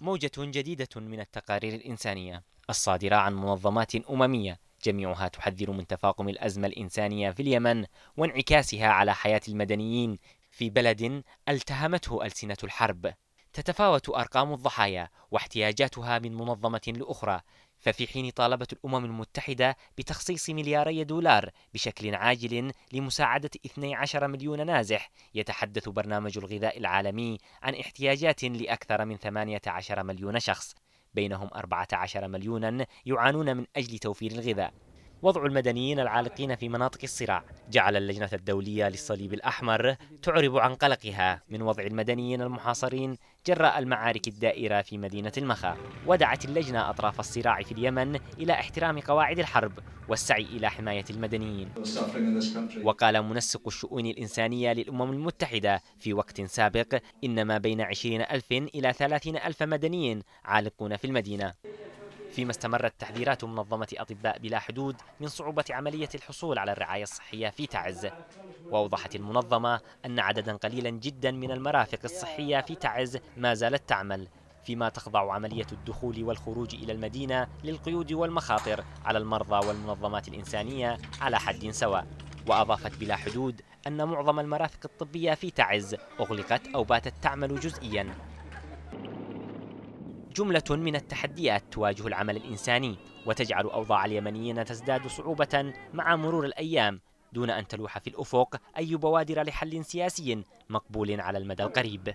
موجة جديدة من التقارير الإنسانية الصادرة عن منظمات أممية جميعها تحذر من تفاقم الأزمة الإنسانية في اليمن وانعكاسها على حياة المدنيين في بلد التهمته ألسنة الحرب تتفاوت أرقام الضحايا واحتياجاتها من منظمة لأخرى ففي حين طالبت الأمم المتحدة بتخصيص ملياري دولار بشكل عاجل لمساعدة 12 مليون نازح يتحدث برنامج الغذاء العالمي عن احتياجات لأكثر من 18 مليون شخص بينهم 14 مليونا يعانون من أجل توفير الغذاء وضع المدنيين العالقين في مناطق الصراع جعل اللجنة الدولية للصليب الأحمر تعرب عن قلقها من وضع المدنيين المحاصرين جراء المعارك الدائرة في مدينة المخا ودعت اللجنة أطراف الصراع في اليمن إلى احترام قواعد الحرب والسعي إلى حماية المدنيين وقال منسق الشؤون الإنسانية للأمم المتحدة في وقت سابق إن ما بين 20 ألف إلى 30 ألف مدني عالقون في المدينة فيما استمرت تحذيرات منظمة أطباء بلا حدود من صعوبة عملية الحصول على الرعاية الصحية في تعز وأوضحت المنظمة أن عددا قليلا جدا من المرافق الصحية في تعز ما زالت تعمل فيما تخضع عملية الدخول والخروج إلى المدينة للقيود والمخاطر على المرضى والمنظمات الإنسانية على حد سواء وأضافت بلا حدود أن معظم المرافق الطبية في تعز أغلقت أو باتت تعمل جزئيا جملة من التحديات تواجه العمل الإنساني وتجعل أوضاع اليمنيين تزداد صعوبة مع مرور الأيام دون أن تلوح في الأفق أي بوادر لحل سياسي مقبول على المدى القريب